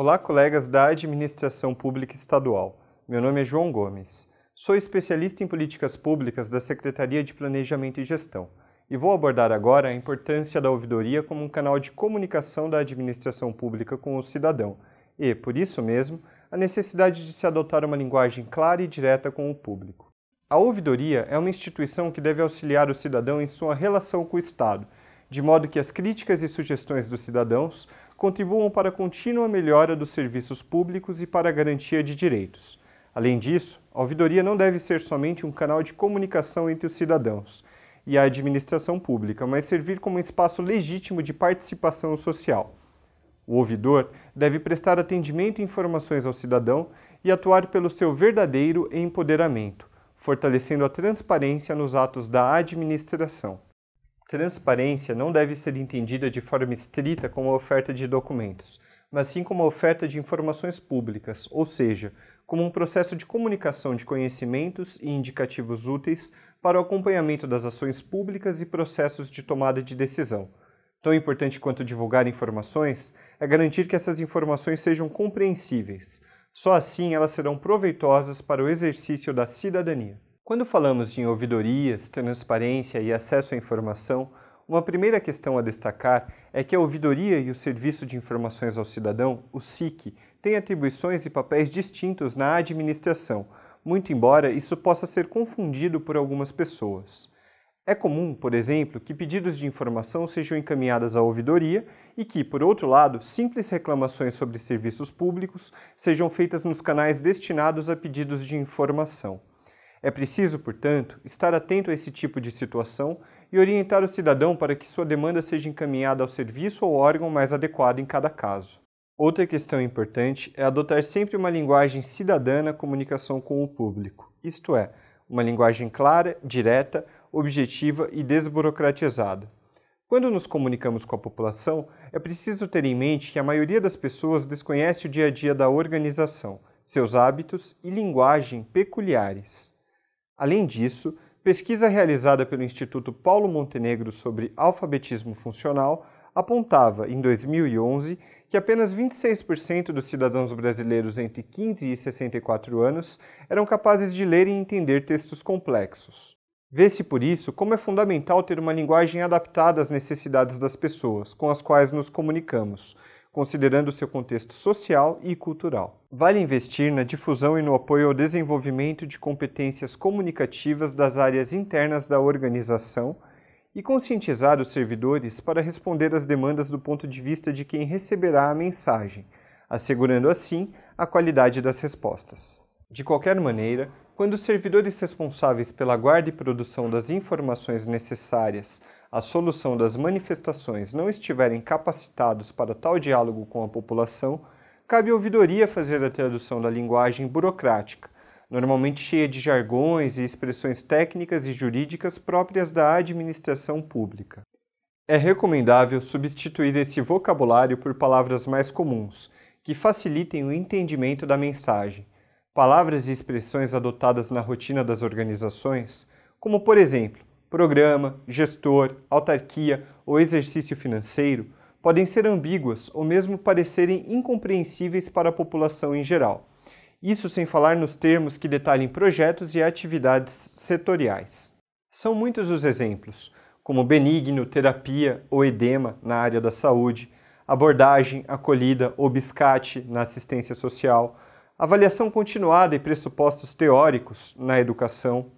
Olá, colegas da Administração Pública Estadual. Meu nome é João Gomes. Sou especialista em políticas públicas da Secretaria de Planejamento e Gestão e vou abordar agora a importância da ouvidoria como um canal de comunicação da administração pública com o cidadão e, por isso mesmo, a necessidade de se adotar uma linguagem clara e direta com o público. A ouvidoria é uma instituição que deve auxiliar o cidadão em sua relação com o Estado, de modo que as críticas e sugestões dos cidadãos contribuam para a contínua melhora dos serviços públicos e para a garantia de direitos. Além disso, a ouvidoria não deve ser somente um canal de comunicação entre os cidadãos e a administração pública, mas servir como um espaço legítimo de participação social. O ouvidor deve prestar atendimento e informações ao cidadão e atuar pelo seu verdadeiro empoderamento, fortalecendo a transparência nos atos da administração. Transparência não deve ser entendida de forma estrita como a oferta de documentos, mas sim como a oferta de informações públicas, ou seja, como um processo de comunicação de conhecimentos e indicativos úteis para o acompanhamento das ações públicas e processos de tomada de decisão. Tão importante quanto divulgar informações é garantir que essas informações sejam compreensíveis. Só assim elas serão proveitosas para o exercício da cidadania. Quando falamos em ouvidorias, transparência e acesso à informação, uma primeira questão a destacar é que a ouvidoria e o Serviço de Informações ao Cidadão, o SIC, têm atribuições e papéis distintos na administração, muito embora isso possa ser confundido por algumas pessoas. É comum, por exemplo, que pedidos de informação sejam encaminhados à ouvidoria e que, por outro lado, simples reclamações sobre serviços públicos sejam feitas nos canais destinados a pedidos de informação. É preciso, portanto, estar atento a esse tipo de situação e orientar o cidadão para que sua demanda seja encaminhada ao serviço ou órgão mais adequado em cada caso. Outra questão importante é adotar sempre uma linguagem cidadã na comunicação com o público, isto é, uma linguagem clara, direta, objetiva e desburocratizada. Quando nos comunicamos com a população, é preciso ter em mente que a maioria das pessoas desconhece o dia a dia da organização, seus hábitos e linguagem peculiares. Além disso, pesquisa realizada pelo Instituto Paulo Montenegro sobre alfabetismo funcional apontava, em 2011, que apenas 26% dos cidadãos brasileiros entre 15 e 64 anos eram capazes de ler e entender textos complexos. Vê-se por isso como é fundamental ter uma linguagem adaptada às necessidades das pessoas com as quais nos comunicamos, considerando seu contexto social e cultural. Vale investir na difusão e no apoio ao desenvolvimento de competências comunicativas das áreas internas da organização e conscientizar os servidores para responder às demandas do ponto de vista de quem receberá a mensagem, assegurando assim a qualidade das respostas. De qualquer maneira, quando os servidores responsáveis pela guarda e produção das informações necessárias à solução das manifestações não estiverem capacitados para tal diálogo com a população, cabe à ouvidoria fazer a tradução da linguagem burocrática, normalmente cheia de jargões e expressões técnicas e jurídicas próprias da administração pública. É recomendável substituir esse vocabulário por palavras mais comuns, que facilitem o entendimento da mensagem palavras e expressões adotadas na rotina das organizações, como por exemplo, programa, gestor, autarquia ou exercício financeiro, podem ser ambíguas ou mesmo parecerem incompreensíveis para a população em geral. Isso sem falar nos termos que detalhem projetos e atividades setoriais. São muitos os exemplos, como benigno, terapia ou edema na área da saúde, abordagem, acolhida ou biscate na assistência social, avaliação continuada e pressupostos teóricos na educação,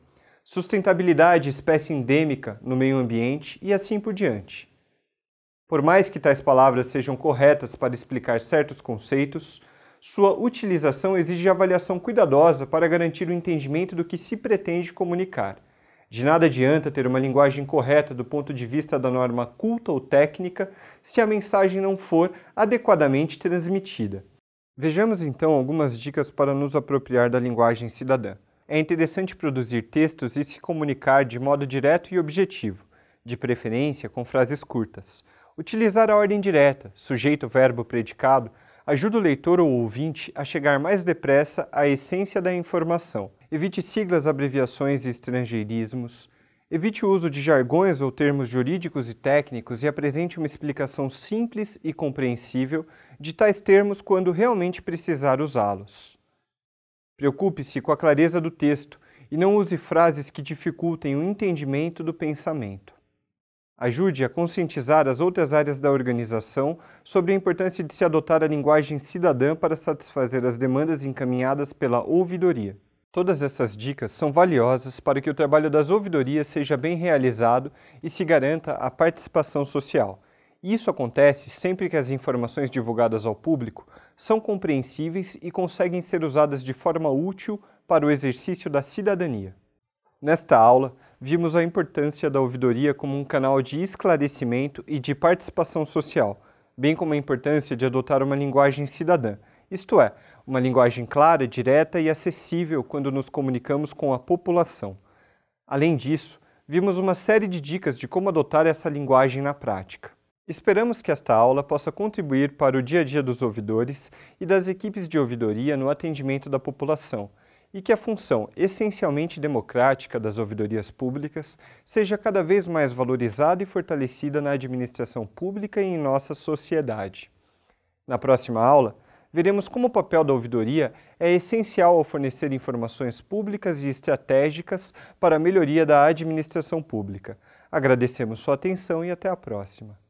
sustentabilidade e espécie endêmica no meio ambiente e assim por diante. Por mais que tais palavras sejam corretas para explicar certos conceitos, sua utilização exige avaliação cuidadosa para garantir o entendimento do que se pretende comunicar. De nada adianta ter uma linguagem correta do ponto de vista da norma culta ou técnica se a mensagem não for adequadamente transmitida. Vejamos então algumas dicas para nos apropriar da linguagem cidadã. É interessante produzir textos e se comunicar de modo direto e objetivo, de preferência com frases curtas. Utilizar a ordem direta, sujeito, verbo, predicado, ajuda o leitor ou ouvinte a chegar mais depressa à essência da informação. Evite siglas, abreviações e estrangeirismos. Evite o uso de jargões ou termos jurídicos e técnicos e apresente uma explicação simples e compreensível de tais termos quando realmente precisar usá-los. Preocupe-se com a clareza do texto e não use frases que dificultem o entendimento do pensamento. Ajude a conscientizar as outras áreas da organização sobre a importância de se adotar a linguagem cidadã para satisfazer as demandas encaminhadas pela ouvidoria. Todas essas dicas são valiosas para que o trabalho das ouvidorias seja bem realizado e se garanta a participação social isso acontece sempre que as informações divulgadas ao público são compreensíveis e conseguem ser usadas de forma útil para o exercício da cidadania. Nesta aula, vimos a importância da ouvidoria como um canal de esclarecimento e de participação social, bem como a importância de adotar uma linguagem cidadã, isto é, uma linguagem clara, direta e acessível quando nos comunicamos com a população. Além disso, vimos uma série de dicas de como adotar essa linguagem na prática. Esperamos que esta aula possa contribuir para o dia a dia dos ouvidores e das equipes de ouvidoria no atendimento da população e que a função essencialmente democrática das ouvidorias públicas seja cada vez mais valorizada e fortalecida na administração pública e em nossa sociedade. Na próxima aula, veremos como o papel da ouvidoria é essencial ao fornecer informações públicas e estratégicas para a melhoria da administração pública. Agradecemos sua atenção e até a próxima.